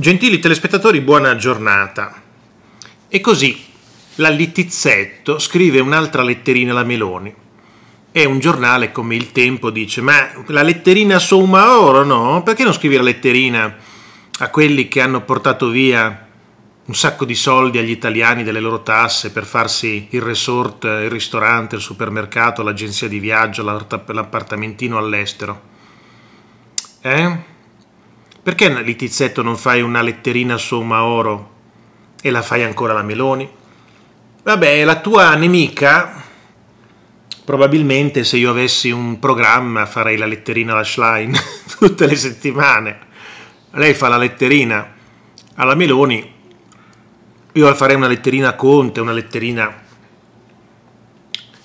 Gentili telespettatori, buona giornata. E così la Littizzetto scrive un'altra letterina alla Meloni. È un giornale come Il Tempo dice, ma la letterina a oro no? Perché non scrivi la letterina a quelli che hanno portato via un sacco di soldi agli italiani delle loro tasse per farsi il resort, il ristorante, il supermercato, l'agenzia di viaggio, l'appartamentino all'estero? Eh? Perché lì non fai una letterina su Maoro e la fai ancora la Meloni? Vabbè, la tua nemica, probabilmente se io avessi un programma farei la letterina alla Schlein tutte le settimane. Lei fa la letterina alla Meloni, io farei una letterina a Conte, una letterina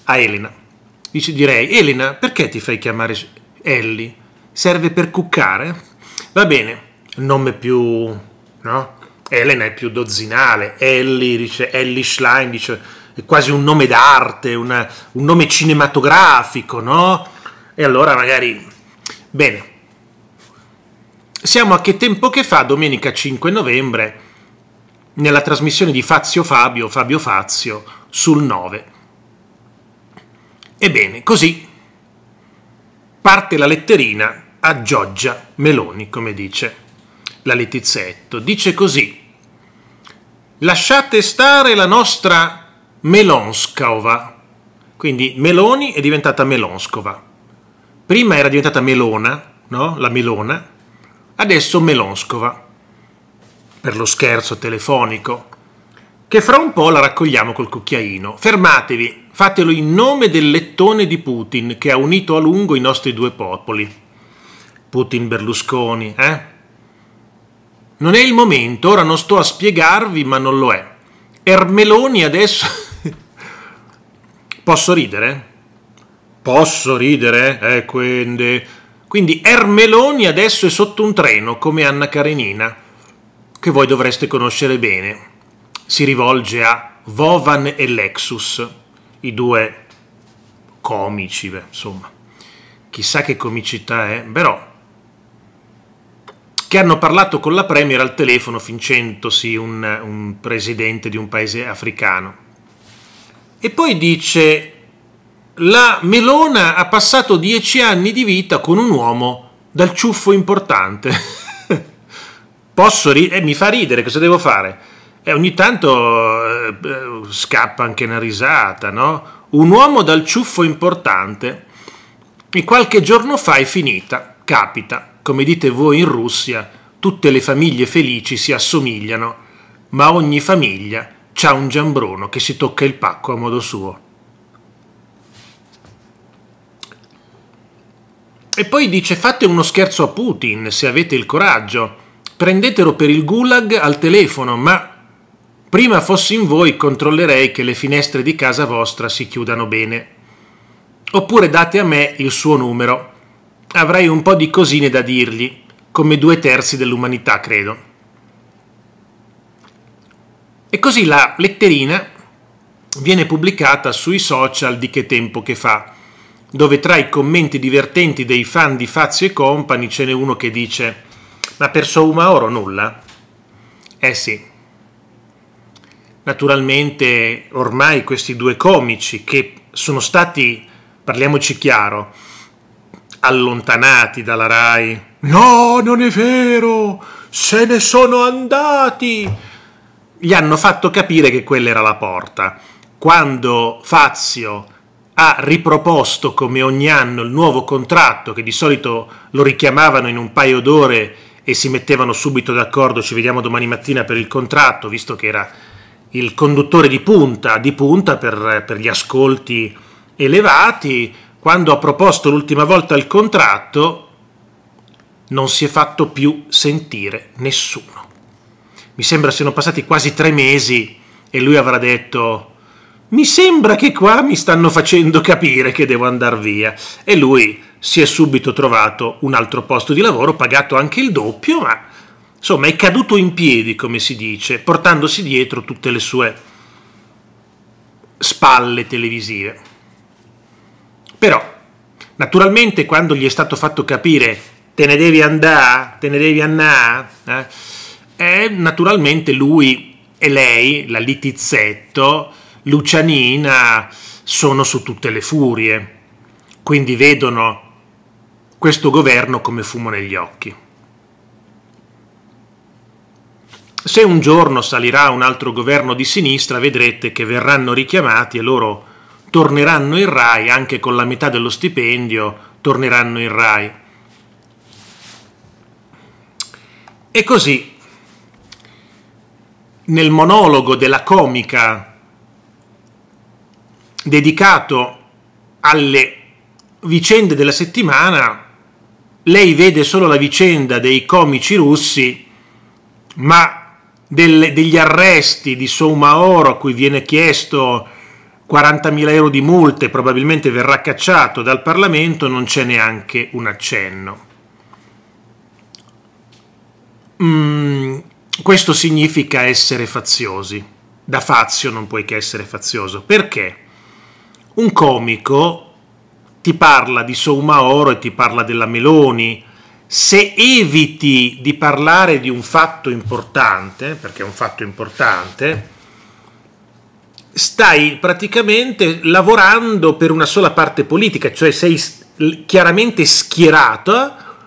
a Elena. Dice, direi, Elena, perché ti fai chiamare Ellie? Serve per cuccare? Va bene, nome più... no? Elena è più dozzinale, Ellie, dice, Ellie Schlein dice, è quasi un nome d'arte, una, un nome cinematografico, no? E allora magari... Bene. Siamo a che tempo che fa, domenica 5 novembre, nella trasmissione di Fazio Fabio, Fabio Fazio, sul 9. Ebbene, così parte la letterina Giorgia Meloni, come dice la Letizzetto. Dice così, lasciate stare la nostra Melonskova, quindi Meloni è diventata Melonskova. Prima era diventata Melona, no? la Melona, adesso Melonskova, per lo scherzo telefonico, che fra un po' la raccogliamo col cucchiaino. Fermatevi, fatelo in nome del lettone di Putin che ha unito a lungo i nostri due popoli. Putin Berlusconi, eh? Non è il momento, ora non sto a spiegarvi, ma non lo è. Ermeloni adesso... Posso ridere? Posso ridere? Eh, quindi... Quindi Ermeloni adesso è sotto un treno, come Anna Karenina, che voi dovreste conoscere bene. Si rivolge a Vovan e Lexus, i due comici, beh, insomma. Chissà che comicità è, però che hanno parlato con la Premier al telefono fincendosi un, un presidente di un paese africano. E poi dice, la Melona ha passato dieci anni di vita con un uomo dal ciuffo importante. Posso ridere? Eh, mi fa ridere, cosa devo fare? E eh, ogni tanto eh, eh, scappa anche una risata, no? Un uomo dal ciuffo importante e qualche giorno fa è finita, capita come dite voi in Russia, tutte le famiglie felici si assomigliano, ma ogni famiglia c'ha un giambrono che si tocca il pacco a modo suo. E poi dice fate uno scherzo a Putin se avete il coraggio, prendetelo per il gulag al telefono, ma prima fossi in voi controllerei che le finestre di casa vostra si chiudano bene. Oppure date a me il suo numero avrei un po' di cosine da dirgli, come due terzi dell'umanità, credo. E così la letterina viene pubblicata sui social di che tempo che fa, dove tra i commenti divertenti dei fan di Fazio e Company ce n'è uno che dice ma per Souma Oro nulla? Eh sì. Naturalmente ormai questi due comici che sono stati, parliamoci chiaro, allontanati dalla RAI. No, non è vero, se ne sono andati. Gli hanno fatto capire che quella era la porta. Quando Fazio ha riproposto come ogni anno il nuovo contratto, che di solito lo richiamavano in un paio d'ore e si mettevano subito d'accordo, ci vediamo domani mattina per il contratto, visto che era il conduttore di punta, di punta per, per gli ascolti elevati, quando ha proposto l'ultima volta il contratto, non si è fatto più sentire nessuno. Mi sembra siano passati quasi tre mesi e lui avrà detto mi sembra che qua mi stanno facendo capire che devo andare via. E lui si è subito trovato un altro posto di lavoro, pagato anche il doppio, ma insomma è caduto in piedi, come si dice, portandosi dietro tutte le sue spalle televisive. Però, naturalmente, quando gli è stato fatto capire te ne devi andare, te ne devi andare, eh, eh, naturalmente lui e lei, la Litizzetto, Lucianina, sono su tutte le furie. Quindi vedono questo governo come fumo negli occhi. Se un giorno salirà un altro governo di sinistra, vedrete che verranno richiamati e loro torneranno in RAI anche con la metà dello stipendio, torneranno in RAI. E così, nel monologo della comica dedicato alle vicende della settimana, lei vede solo la vicenda dei comici russi, ma delle, degli arresti di Soumaoro a cui viene chiesto 40.000 euro di multe, probabilmente verrà cacciato dal Parlamento, non c'è neanche un accenno. Mm, questo significa essere faziosi. Da fazio non puoi che essere fazioso. Perché? Un comico ti parla di Oro e ti parla della Meloni. Se eviti di parlare di un fatto importante, perché è un fatto importante, stai praticamente lavorando per una sola parte politica, cioè sei chiaramente schierata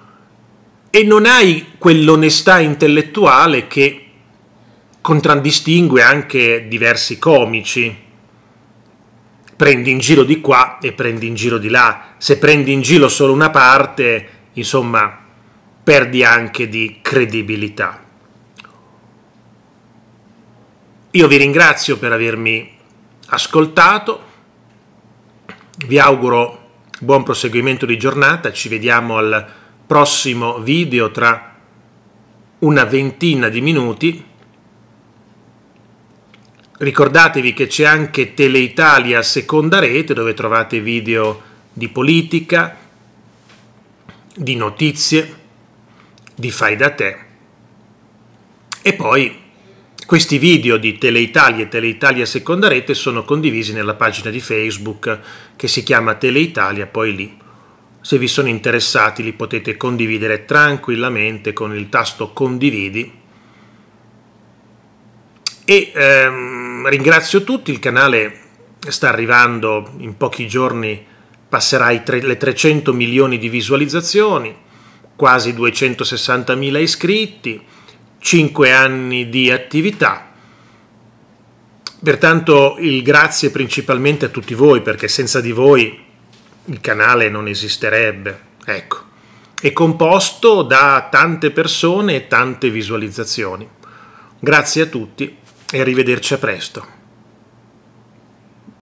e non hai quell'onestà intellettuale che contraddistingue anche diversi comici. Prendi in giro di qua e prendi in giro di là. Se prendi in giro solo una parte, insomma, perdi anche di credibilità. Io vi ringrazio per avermi ascoltato, vi auguro buon proseguimento di giornata, ci vediamo al prossimo video tra una ventina di minuti. Ricordatevi che c'è anche Teleitalia seconda rete dove trovate video di politica, di notizie, di fai da te. E poi questi video di Tele Italia e Tele Italia Seconda Rete sono condivisi nella pagina di Facebook che si chiama Tele Italia, poi lì. Se vi sono interessati li potete condividere tranquillamente con il tasto condividi. E ehm, ringrazio tutti, il canale sta arrivando in pochi giorni, passerà tre, le 300 milioni di visualizzazioni, quasi 260 mila iscritti 5 anni di attività. Pertanto il grazie principalmente a tutti voi, perché senza di voi il canale non esisterebbe. Ecco, è composto da tante persone e tante visualizzazioni. Grazie a tutti e arrivederci a presto.